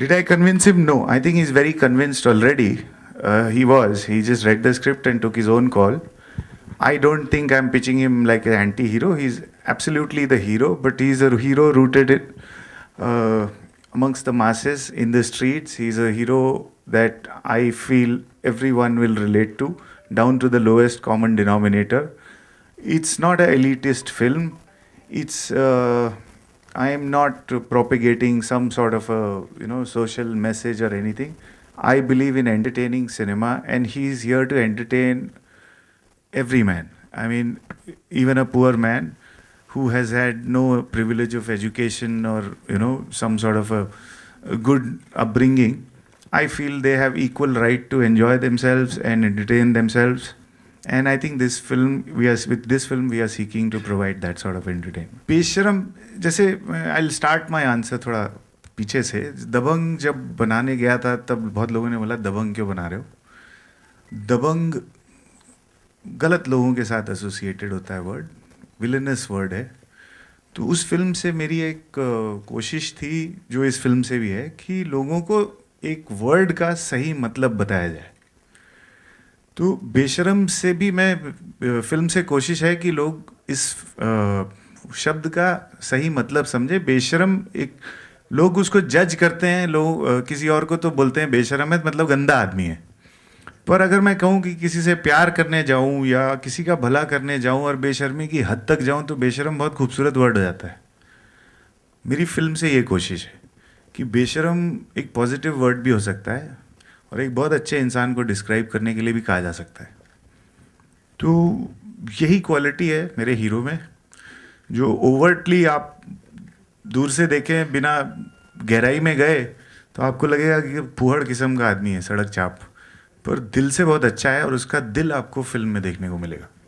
Did I convince him? No. I think he's very convinced already. Uh, he was. He just read the script and took his own call. I don't think I'm pitching him like an anti hero. He's absolutely the hero, but he's a hero rooted in, uh, amongst the masses in the streets. He's a hero that I feel everyone will relate to, down to the lowest common denominator. It's not an elitist film. It's. Uh, I am not propagating some sort of a you know social message or anything. I believe in entertaining cinema, and he's here to entertain every man. I mean, even a poor man who has had no privilege of education or you know some sort of a, a good upbringing. I feel they have equal right to enjoy themselves and entertain themselves And I think this film, we are with this film, we are seeking to provide that sort of entertainment. पेशरम जैसे I start my answer थोड़ा पीछे से दबंग जब बनाने गया था तब बहुत लोगों ने बोला दबंग क्यों बना रहे हो दबंग गलत लोगों के साथ एसोसिएटेड होता है वर्ड विलनस वर्ड है तो उस फिल्म से मेरी एक uh, कोशिश थी जो इस फिल्म से भी है कि लोगों को एक वर्ड का सही मतलब बताया जाए तो बेशरम से भी मैं फिल्म से कोशिश है कि लोग इस शब्द का सही मतलब समझे बेशरम एक लोग उसको जज करते हैं लोग किसी और को तो बोलते हैं बेशरम है तो मतलब गंदा आदमी है पर अगर मैं कहूँ कि किसी से प्यार करने जाऊँ या किसी का भला करने जाऊँ और बेशर्मी की हद तक जाऊँ तो बेशरम बहुत खूबसूरत वर्ड हो जाता है मेरी फिल्म से ये कोशिश है कि बेशरम एक पॉजिटिव वर्ड भी हो सकता है और एक बहुत अच्छे इंसान को डिस्क्राइब करने के लिए भी कहा जा सकता है तो यही क्वालिटी है मेरे हीरो में जो ओवरटली आप दूर से देखें बिना गहराई में गए तो आपको लगेगा कि पुहड़ किस्म का आदमी है सड़क चाप पर दिल से बहुत अच्छा है और उसका दिल आपको फिल्म में देखने को मिलेगा